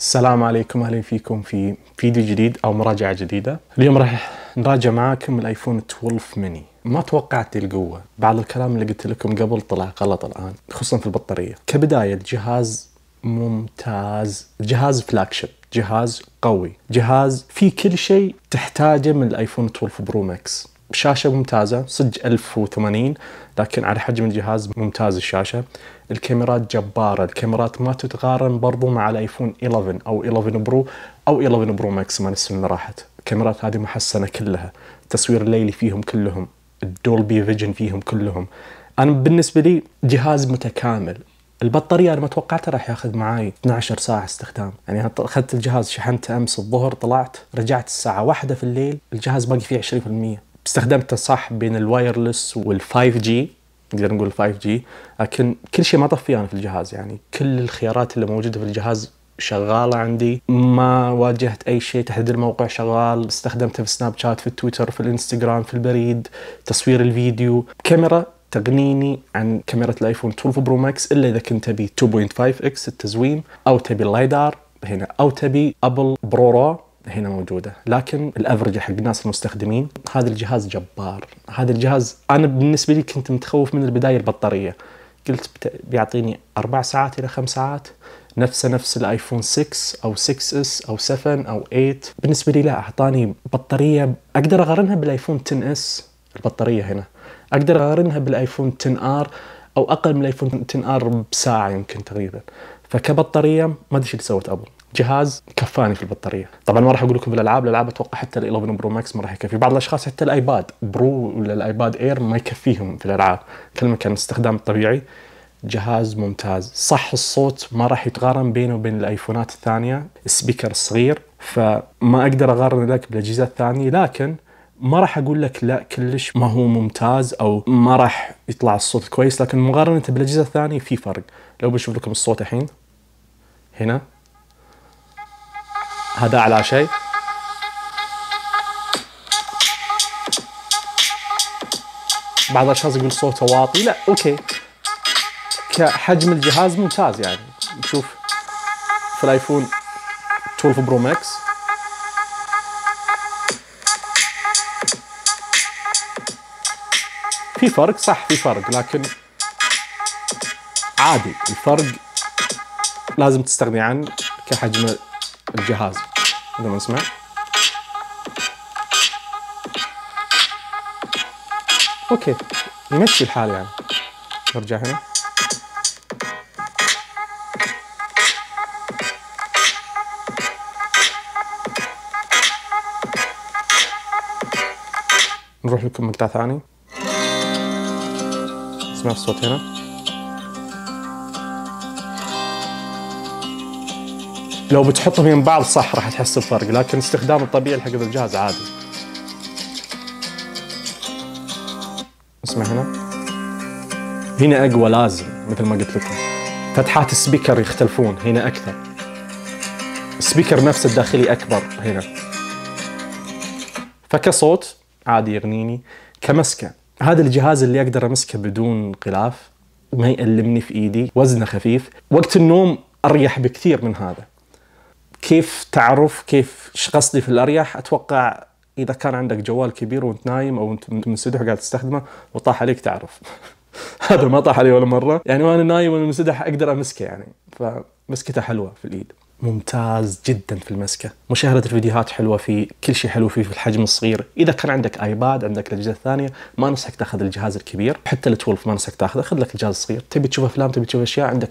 السلام عليكم اهلا فيكم في فيديو جديد او مراجعه جديده اليوم راح نراجع معاكم الايفون 12 ميني ما توقعت القوه بعض الكلام اللي قلت لكم قبل طلع غلط الان خصوصا في البطاريه كبدايه الجهاز ممتاز جهاز فلاج شيب جهاز قوي جهاز فيه كل شيء تحتاجه من الايفون 12 برو ماكس شاشه ممتازه صدق 1080 لكن على حجم الجهاز ممتاز الشاشه الكاميرات جباره الكاميرات ما تتقارن برضو مع الايفون 11 او 11 برو او 11 برو ماكس ما السنه راحت الكاميرات هذه محسنه كلها التصوير الليلي فيهم كلهم الدولبي فيجن فيهم كلهم انا بالنسبه لي جهاز متكامل البطارية أنا ما توقعتها راح ياخذ معاي 12 ساعة استخدام، يعني أنا أخذت الجهاز شحنته أمس الظهر طلعت رجعت الساعة واحدة في الليل الجهاز باقي فيه 20%. استخدمته صح بين الوايرلس وال5 جي نقدر نقول 5 جي لكن كل شيء ما طفي انا في الجهاز يعني كل الخيارات اللي موجوده في الجهاز شغاله عندي ما واجهت اي شيء تحديد الموقع شغال استخدمته في سناب شات في تويتر في الانستغرام في البريد تصوير الفيديو كاميرا تغنيني عن كاميرا الايفون 12 برو ماكس الا اذا كنت تبي 2.5 اكس التزويم او تبي اللايدار هنا او تبي ابل برو رو هنا موجوده لكن الافرج حق الناس المستخدمين هذا الجهاز جبار هذا الجهاز انا بالنسبه لي كنت متخوف من البدايه البطاريه قلت بيعطيني اربع ساعات الى خمس ساعات نفسه نفس الايفون 6 او 6 اس او 7 او 8 بالنسبه لي لا اعطاني بطاريه اقدر اقارنها بالايفون 10 اس البطاريه هنا اقدر اقارنها بالايفون 10 ار او اقل من الايفون 10 ار بساعه يمكن تقريبا فكبطاريه ما ادري ايش سوت ابل جهاز كفاني في البطاريه طبعا ما راح اقول لكم بالالعاب الالعاب اتوقع حتى ال11 برو ماكس ما راح يكفي بعض الاشخاص حتى الايباد برو ولا الايباد اير ما يكفيهم في الالعاب ما عن الاستخدام الطبيعي جهاز ممتاز صح الصوت ما راح يتقارن بينه وبين الايفونات الثانيه السبيكر صغير فما اقدر اقارن لك بالاجهزه الثانيه لكن ما راح اقول لك لا كلش ما هو ممتاز او ما راح يطلع الصوت كويس لكن مقارنه بالاجهزه الثانيه في فرق لو بشوف لكم الصوت الحين هنا هذا أعلى شيء بعض الأشخاص يقول صوته واطي لا أوكي كحجم الجهاز ممتاز يعني نشوف في الايفون 12 برو ماكس في فرق صح في فرق لكن عادي الفرق لازم تستغني عنه كحجم الجهاز بدنا نسمع اوكي يمشي الحال يعني نرجع هنا نروح لكم مقطع ثاني اسمع الصوت هنا لو بتحطهم بين بعض صح راح تحس بفرق لكن استخدام الطبيعي حق الجهاز عادي اسمع هنا هنا اقوى لازم مثل ما قلت لكم فتحات السبيكر يختلفون هنا اكثر السبيكر نفسه الداخلي اكبر هنا فكصوت عادي يغنيني كمسكه هذا الجهاز اللي اقدر امسكه بدون غلاف ما يألمني في ايدي وزنه خفيف وقت النوم اريح بكثير من هذا كيف تعرف كيف ايش قصدي في الاريح اتوقع اذا كان عندك جوال كبير وانت نايم او انت منسدح وقاعد تستخدمه وطاح عليك تعرف هذا ما طاح علي ولا مره يعني وانا نايم وانا منسدح اقدر امسكه يعني فمسكته حلوه في الايد ممتاز جدا في المسكه مشاهده الفيديوهات حلوه في كل شيء حلو فيه في الحجم الصغير اذا كان عندك ايباد عندك الاجهزه الثانيه ما نصحك تاخذ الجهاز الكبير حتى ال 12 ما نصحك تاخذه خذ لك الجهاز الصغير تبي تشوف افلام تبي تشوف اشياء عندك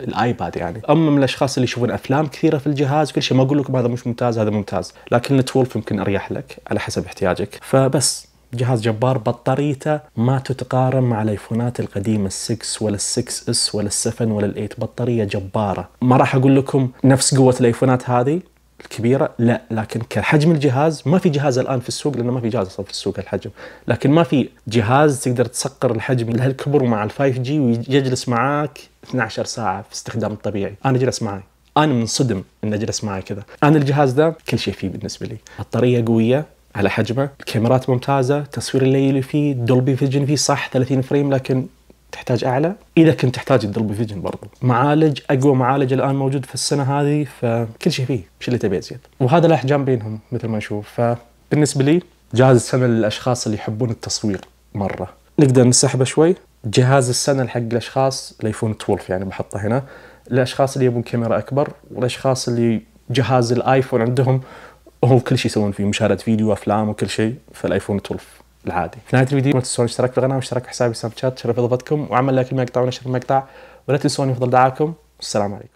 الايباد يعني اما من الاشخاص اللي يشوفون افلام كثيره في الجهاز كل شيء ما اقول لكم هذا مش ممتاز هذا ممتاز لكن ال 12 يمكن اريح لك على حسب احتياجك فبس جهاز جبار بطاريته ما تتقارن مع الايفونات القديمه ال6 ولا ال6 اس ولا ال7 ولا ال8 بطاريه جباره ما راح اقول لكم نفس قوه الايفونات هذه الكبيرة لا لكن كحجم الجهاز ما في جهاز الآن في السوق لأنه ما في جهاز أصلا في السوق الحجم لكن ما في جهاز تقدر تسقر الحجم لهالكبر مع الفايف جي ويجلس معاك 12 ساعة في استخدام الطبيعي أنا جلس معي أنا منصدم إنه جلس معي كذا أنا الجهاز ده كل شيء فيه بالنسبة لي بطارية قوية على حجمه الكاميرات ممتازة التصوير الليلي فيه دولبي فيجن فيه صح 30 فريم لكن تحتاج اعلى اذا كنت تحتاج الدولبي فيجن برضو معالج اقوى معالج الان موجود في السنه هذه فكل شيء فيه ايش اللي تبيه زياده وهذا الاحجام بينهم مثل ما نشوف فبالنسبه لي جهاز السنه للاشخاص اللي يحبون التصوير مره نقدر نسحبه شوي جهاز السنه حق الاشخاص الايفون 12 يعني بحطه هنا الاشخاص اللي يبون كاميرا اكبر والاشخاص اللي جهاز الايفون عندهم هو كل شيء يسوون فيه مشاهده فيديو افلام وكل شيء في الايفون 12 العادي في نهايه الفيديو ما تنسون الاشتراك في القناه واشتراك في حسابي سناب شات شرف ضبطكم وعمل لايك المقطع ونشر المقطع ولا تنسون يفضل دعاكم والسلام عليكم